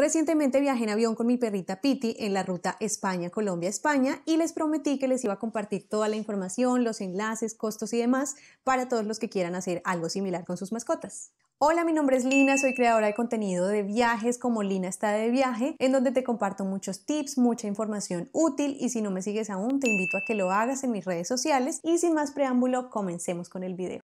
Recientemente viajé en avión con mi perrita Piti en la ruta España-Colombia-España y les prometí que les iba a compartir toda la información, los enlaces, costos y demás para todos los que quieran hacer algo similar con sus mascotas. Hola, mi nombre es Lina, soy creadora de contenido de viajes como Lina está de viaje, en donde te comparto muchos tips, mucha información útil y si no me sigues aún te invito a que lo hagas en mis redes sociales y sin más preámbulo comencemos con el video.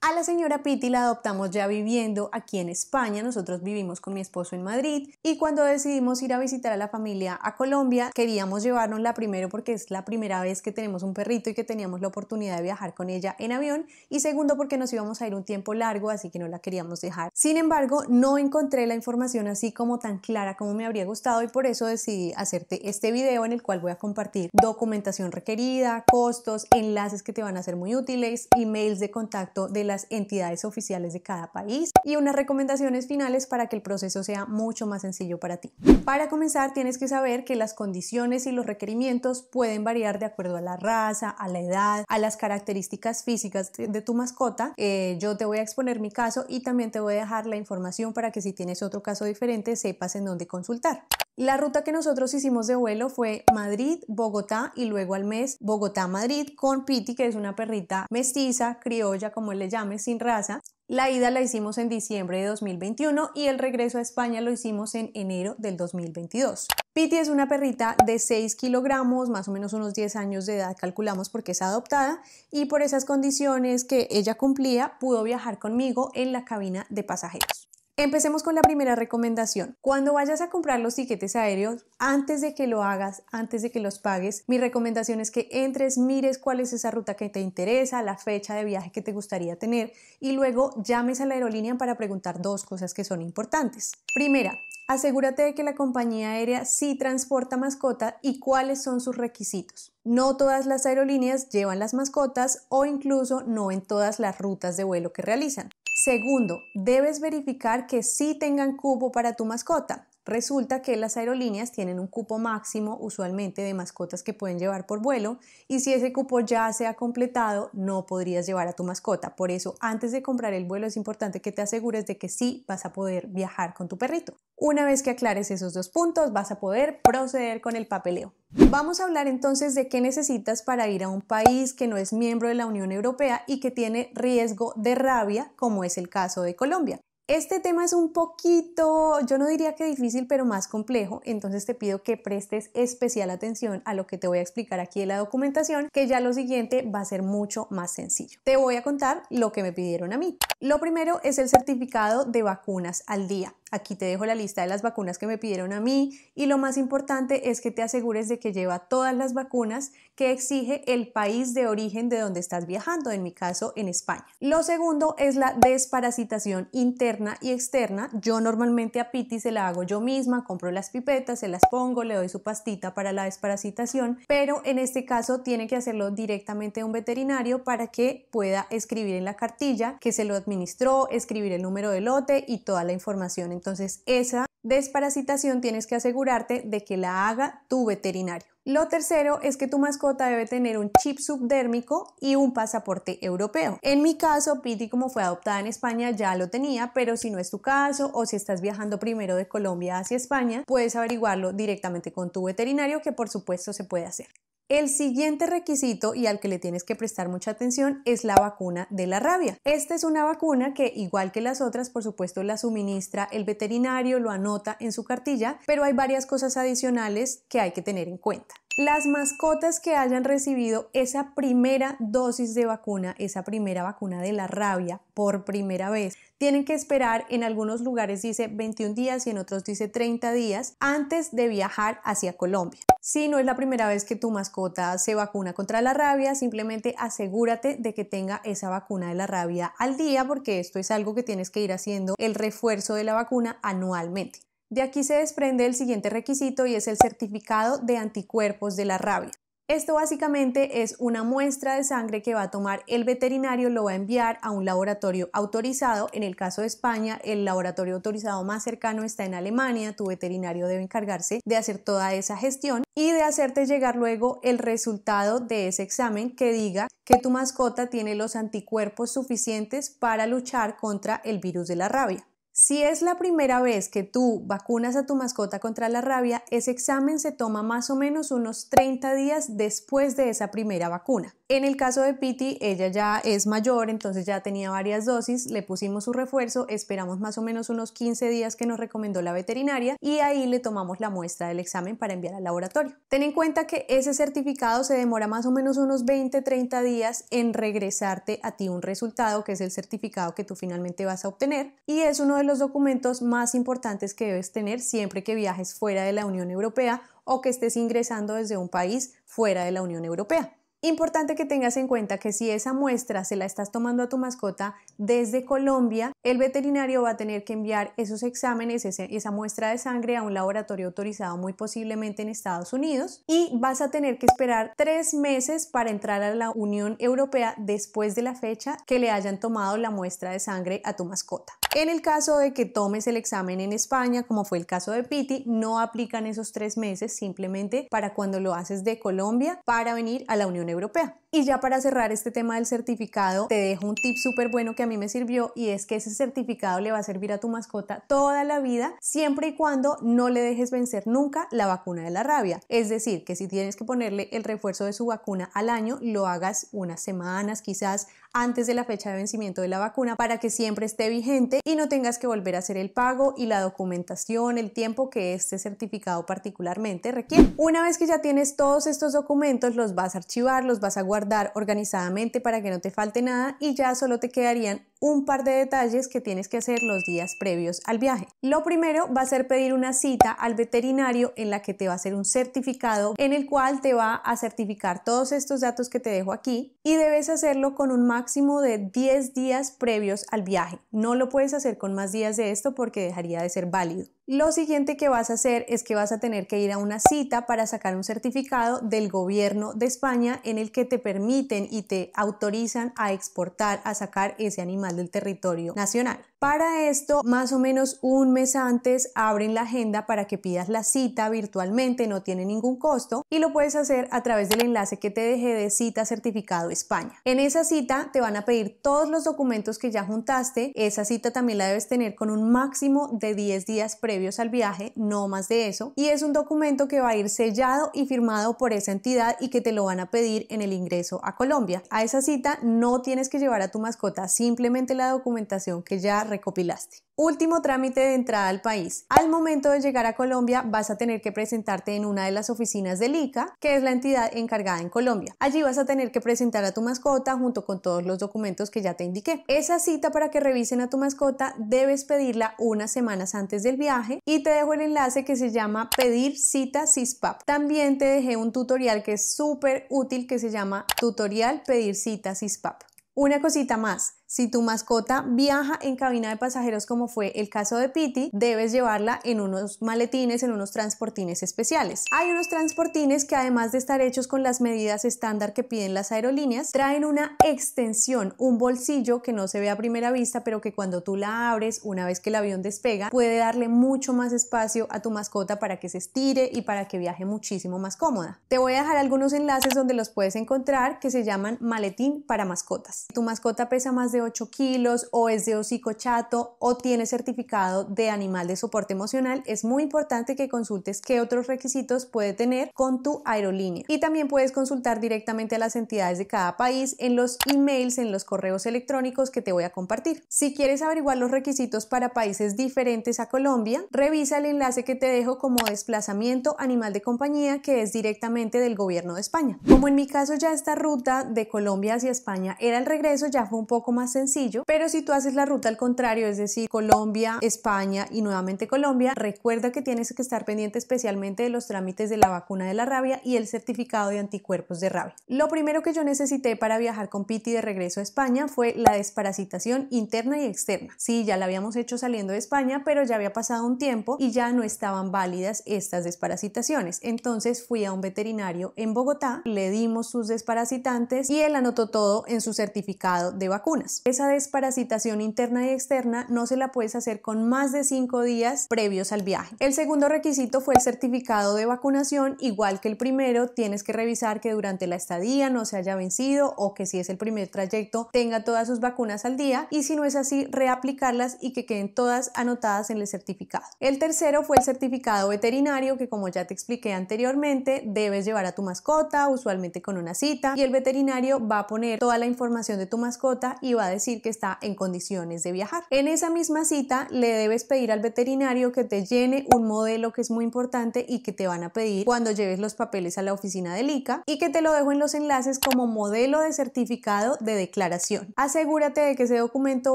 A la señora Pitti la adoptamos ya viviendo aquí en España, nosotros vivimos con mi esposo en Madrid y cuando decidimos ir a visitar a la familia a Colombia queríamos llevárnosla primero porque es la primera vez que tenemos un perrito y que teníamos la oportunidad de viajar con ella en avión y segundo porque nos íbamos a ir un tiempo largo así que no la queríamos dejar. Sin embargo no encontré la información así como tan clara como me habría gustado y por eso decidí hacerte este video en el cual voy a compartir documentación requerida, costos, enlaces que te van a ser muy útiles, emails de contacto de las entidades oficiales de cada país y unas recomendaciones finales para que el proceso sea mucho más sencillo para ti. Para comenzar, tienes que saber que las condiciones y los requerimientos pueden variar de acuerdo a la raza, a la edad, a las características físicas de tu mascota. Eh, yo te voy a exponer mi caso y también te voy a dejar la información para que si tienes otro caso diferente sepas en dónde consultar. La ruta que nosotros hicimos de vuelo fue Madrid, Bogotá y luego al mes Bogotá-Madrid con Piti, que es una perrita mestiza, criolla, como él le llame, sin raza. La ida la hicimos en diciembre de 2021 y el regreso a España lo hicimos en enero del 2022. Piti es una perrita de 6 kilogramos, más o menos unos 10 años de edad, calculamos porque es adoptada, y por esas condiciones que ella cumplía pudo viajar conmigo en la cabina de pasajeros. Empecemos con la primera recomendación. Cuando vayas a comprar los tiquetes aéreos, antes de que lo hagas, antes de que los pagues, mi recomendación es que entres, mires cuál es esa ruta que te interesa, la fecha de viaje que te gustaría tener y luego llames a la aerolínea para preguntar dos cosas que son importantes. Primera, asegúrate de que la compañía aérea sí transporta mascota y cuáles son sus requisitos. No todas las aerolíneas llevan las mascotas o incluso no en todas las rutas de vuelo que realizan. Segundo, debes verificar que sí tengan cubo para tu mascota. Resulta que las aerolíneas tienen un cupo máximo usualmente de mascotas que pueden llevar por vuelo y si ese cupo ya se ha completado no podrías llevar a tu mascota. Por eso antes de comprar el vuelo es importante que te asegures de que sí vas a poder viajar con tu perrito. Una vez que aclares esos dos puntos vas a poder proceder con el papeleo. Vamos a hablar entonces de qué necesitas para ir a un país que no es miembro de la Unión Europea y que tiene riesgo de rabia como es el caso de Colombia. Este tema es un poquito, yo no diría que difícil, pero más complejo, entonces te pido que prestes especial atención a lo que te voy a explicar aquí en la documentación, que ya lo siguiente va a ser mucho más sencillo. Te voy a contar lo que me pidieron a mí. Lo primero es el certificado de vacunas al día. Aquí te dejo la lista de las vacunas que me pidieron a mí y lo más importante es que te asegures de que lleva todas las vacunas que exige el país de origen de donde estás viajando, en mi caso en España. Lo segundo es la desparasitación interna y externa. Yo normalmente a Piti se la hago yo misma, compro las pipetas, se las pongo, le doy su pastita para la desparasitación, pero en este caso tiene que hacerlo directamente un veterinario para que pueda escribir en la cartilla que se lo administró, escribir el número de lote y toda la información. Entonces esa desparasitación tienes que asegurarte de que la haga tu veterinario. Lo tercero es que tu mascota debe tener un chip subdérmico y un pasaporte europeo. En mi caso, Piti, como fue adoptada en España, ya lo tenía, pero si no es tu caso o si estás viajando primero de Colombia hacia España, puedes averiguarlo directamente con tu veterinario, que por supuesto se puede hacer. El siguiente requisito y al que le tienes que prestar mucha atención es la vacuna de la rabia. Esta es una vacuna que, igual que las otras, por supuesto, la suministra el veterinario, lo anota en su cartilla, pero hay varias cosas adicionales que hay que tener en cuenta. Las mascotas que hayan recibido esa primera dosis de vacuna, esa primera vacuna de la rabia por primera vez, tienen que esperar, en algunos lugares dice 21 días y en otros dice 30 días, antes de viajar hacia Colombia. Si no es la primera vez que tu mascota se vacuna contra la rabia, simplemente asegúrate de que tenga esa vacuna de la rabia al día, porque esto es algo que tienes que ir haciendo el refuerzo de la vacuna anualmente. De aquí se desprende el siguiente requisito y es el certificado de anticuerpos de la rabia. Esto básicamente es una muestra de sangre que va a tomar el veterinario, lo va a enviar a un laboratorio autorizado. En el caso de España, el laboratorio autorizado más cercano está en Alemania. Tu veterinario debe encargarse de hacer toda esa gestión y de hacerte llegar luego el resultado de ese examen que diga que tu mascota tiene los anticuerpos suficientes para luchar contra el virus de la rabia. Si es la primera vez que tú vacunas a tu mascota contra la rabia, ese examen se toma más o menos unos 30 días después de esa primera vacuna. En el caso de Piti, ella ya es mayor, entonces ya tenía varias dosis, le pusimos su refuerzo, esperamos más o menos unos 15 días que nos recomendó la veterinaria y ahí le tomamos la muestra del examen para enviar al laboratorio. Ten en cuenta que ese certificado se demora más o menos unos 20-30 días en regresarte a ti un resultado, que es el certificado que tú finalmente vas a obtener y es uno de los documentos más importantes que debes tener siempre que viajes fuera de la Unión Europea o que estés ingresando desde un país fuera de la Unión Europea. Importante que tengas en cuenta que si esa muestra se la estás tomando a tu mascota desde Colombia, el veterinario va a tener que enviar esos exámenes, esa muestra de sangre a un laboratorio autorizado muy posiblemente en Estados Unidos y vas a tener que esperar tres meses para entrar a la Unión Europea después de la fecha que le hayan tomado la muestra de sangre a tu mascota. En el caso de que tomes el examen en España, como fue el caso de Piti, no aplican esos tres meses simplemente para cuando lo haces de Colombia para venir a la Unión Europea. Y ya para cerrar este tema del certificado, te dejo un tip súper bueno que a mí me sirvió y es que ese certificado le va a servir a tu mascota toda la vida, siempre y cuando no le dejes vencer nunca la vacuna de la rabia. Es decir, que si tienes que ponerle el refuerzo de su vacuna al año, lo hagas unas semanas quizás antes de la fecha de vencimiento de la vacuna para que siempre esté vigente y no tengas que volver a hacer el pago y la documentación, el tiempo que este certificado particularmente requiere. Una vez que ya tienes todos estos documentos, los vas a archivar, los vas a guardar guardar organizadamente para que no te falte nada y ya solo te quedarían un par de detalles que tienes que hacer los días previos al viaje. Lo primero va a ser pedir una cita al veterinario en la que te va a hacer un certificado en el cual te va a certificar todos estos datos que te dejo aquí y debes hacerlo con un máximo de 10 días previos al viaje. No lo puedes hacer con más días de esto porque dejaría de ser válido. Lo siguiente que vas a hacer es que vas a tener que ir a una cita para sacar un certificado del gobierno de España en el que te permiten y te autorizan a exportar, a sacar ese animal del Territorio Nacional. Para esto, más o menos un mes antes abren la agenda para que pidas la cita virtualmente, no tiene ningún costo y lo puedes hacer a través del enlace que te dejé de cita certificado España. En esa cita te van a pedir todos los documentos que ya juntaste, esa cita también la debes tener con un máximo de 10 días previos al viaje, no más de eso, y es un documento que va a ir sellado y firmado por esa entidad y que te lo van a pedir en el ingreso a Colombia. A esa cita no tienes que llevar a tu mascota, simplemente la documentación que ya recopilaste. Último trámite de entrada al país. Al momento de llegar a Colombia vas a tener que presentarte en una de las oficinas del ICA, que es la entidad encargada en Colombia. Allí vas a tener que presentar a tu mascota junto con todos los documentos que ya te indiqué. Esa cita para que revisen a tu mascota debes pedirla unas semanas antes del viaje y te dejo el enlace que se llama Pedir cita CISPAP. También te dejé un tutorial que es súper útil que se llama Tutorial Pedir cita CISPAP. Una cosita más. Si tu mascota viaja en cabina de pasajeros como fue el caso de Piti, debes llevarla en unos maletines, en unos transportines especiales. Hay unos transportines que además de estar hechos con las medidas estándar que piden las aerolíneas, traen una extensión, un bolsillo que no se ve a primera vista, pero que cuando tú la abres, una vez que el avión despega, puede darle mucho más espacio a tu mascota para que se estire y para que viaje muchísimo más cómoda. Te voy a dejar algunos enlaces donde los puedes encontrar que se llaman maletín para mascotas. tu mascota pesa más de 8 kilos o es de hocico chato o tiene certificado de animal de soporte emocional, es muy importante que consultes qué otros requisitos puede tener con tu aerolínea. Y también puedes consultar directamente a las entidades de cada país en los emails, en los correos electrónicos que te voy a compartir. Si quieres averiguar los requisitos para países diferentes a Colombia, revisa el enlace que te dejo como desplazamiento animal de compañía que es directamente del gobierno de España. Como en mi caso ya esta ruta de Colombia hacia España era el regreso, ya fue un poco más sencillo, pero si tú haces la ruta al contrario, es decir, Colombia, España y nuevamente Colombia, recuerda que tienes que estar pendiente especialmente de los trámites de la vacuna de la rabia y el certificado de anticuerpos de rabia. Lo primero que yo necesité para viajar con Piti de regreso a España fue la desparasitación interna y externa. Sí, ya la habíamos hecho saliendo de España, pero ya había pasado un tiempo y ya no estaban válidas estas desparasitaciones. Entonces fui a un veterinario en Bogotá, le dimos sus desparasitantes y él anotó todo en su certificado de vacunas. Esa desparasitación interna y externa no se la puedes hacer con más de cinco días previos al viaje. El segundo requisito fue el certificado de vacunación, igual que el primero, tienes que revisar que durante la estadía no se haya vencido o que si es el primer trayecto tenga todas sus vacunas al día y si no es así, reaplicarlas y que queden todas anotadas en el certificado. El tercero fue el certificado veterinario que como ya te expliqué anteriormente, debes llevar a tu mascota, usualmente con una cita, y el veterinario va a poner toda la información de tu mascota y va a decir que está en condiciones de viajar. En esa misma cita le debes pedir al veterinario que te llene un modelo que es muy importante y que te van a pedir cuando lleves los papeles a la oficina del ICA y que te lo dejo en los enlaces como modelo de certificado de declaración. Asegúrate de que ese documento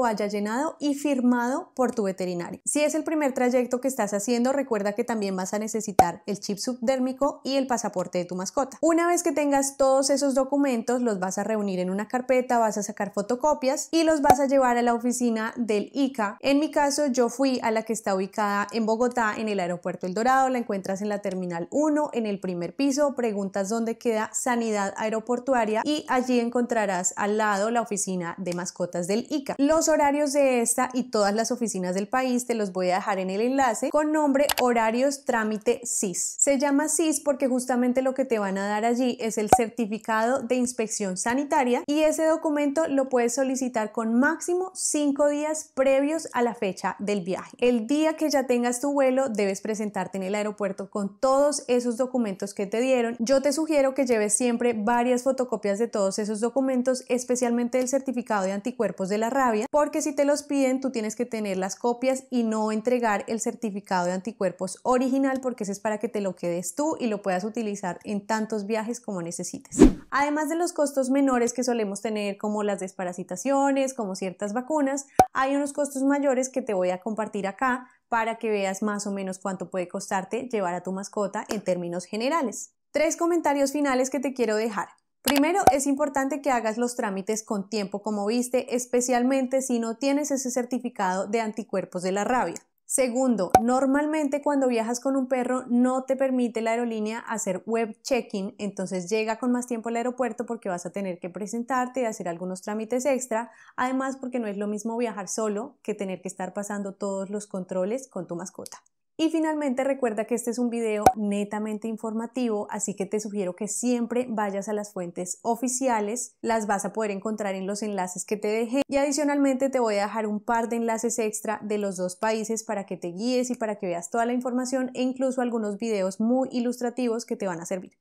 vaya llenado y firmado por tu veterinario. Si es el primer trayecto que estás haciendo, recuerda que también vas a necesitar el chip subdérmico y el pasaporte de tu mascota. Una vez que tengas todos esos documentos, los vas a reunir en una carpeta, vas a sacar fotocopias y los vas a llevar a la oficina del ICA. En mi caso, yo fui a la que está ubicada en Bogotá, en el aeropuerto El Dorado. La encuentras en la terminal 1, en el primer piso. Preguntas dónde queda Sanidad Aeroportuaria y allí encontrarás al lado la oficina de mascotas del ICA. Los horarios de esta y todas las oficinas del país te los voy a dejar en el enlace con nombre Horarios Trámite SIS. Se llama SIS porque justamente lo que te van a dar allí es el certificado de inspección sanitaria y ese documento lo puedes solicitar con máximo 5 días previos a la fecha del viaje. El día que ya tengas tu vuelo, debes presentarte en el aeropuerto con todos esos documentos que te dieron. Yo te sugiero que lleves siempre varias fotocopias de todos esos documentos, especialmente el certificado de anticuerpos de la rabia, porque si te los piden, tú tienes que tener las copias y no entregar el certificado de anticuerpos original, porque ese es para que te lo quedes tú y lo puedas utilizar en tantos viajes como necesites. Además de los costos menores que solemos tener, como las desparasitaciones, como ciertas vacunas, hay unos costos mayores que te voy a compartir acá para que veas más o menos cuánto puede costarte llevar a tu mascota en términos generales. Tres comentarios finales que te quiero dejar. Primero, es importante que hagas los trámites con tiempo, como viste, especialmente si no tienes ese certificado de anticuerpos de la rabia. Segundo, normalmente cuando viajas con un perro no te permite la aerolínea hacer web check-in, entonces llega con más tiempo al aeropuerto porque vas a tener que presentarte y hacer algunos trámites extra, además porque no es lo mismo viajar solo que tener que estar pasando todos los controles con tu mascota. Y finalmente recuerda que este es un video netamente informativo, así que te sugiero que siempre vayas a las fuentes oficiales, las vas a poder encontrar en los enlaces que te dejé y adicionalmente te voy a dejar un par de enlaces extra de los dos países para que te guíes y para que veas toda la información e incluso algunos videos muy ilustrativos que te van a servir.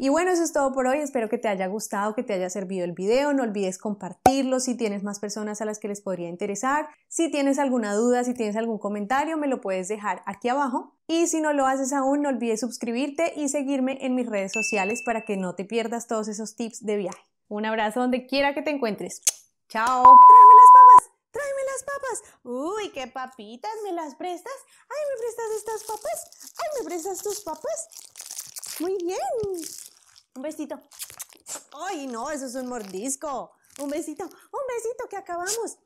Y bueno, eso es todo por hoy. Espero que te haya gustado, que te haya servido el video. No olvides compartirlo si tienes más personas a las que les podría interesar. Si tienes alguna duda, si tienes algún comentario, me lo puedes dejar aquí abajo y si no lo haces aún, no olvides suscribirte y seguirme en mis redes sociales para que no te pierdas todos esos tips de viaje. Un abrazo donde quiera que te encuentres. ¡Chao! ¡Tráeme las papas! ¡Tráeme las papas! ¡Uy, qué papitas! ¿Me las prestas? ¡Ay, me prestas estas papas! ¡Ay, me prestas tus papas! Muy bien. Un besito. ¡Ay, no! Eso es un mordisco. Un besito. Un besito que acabamos.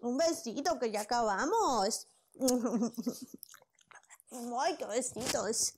Un besito que ya acabamos. Why God, he does?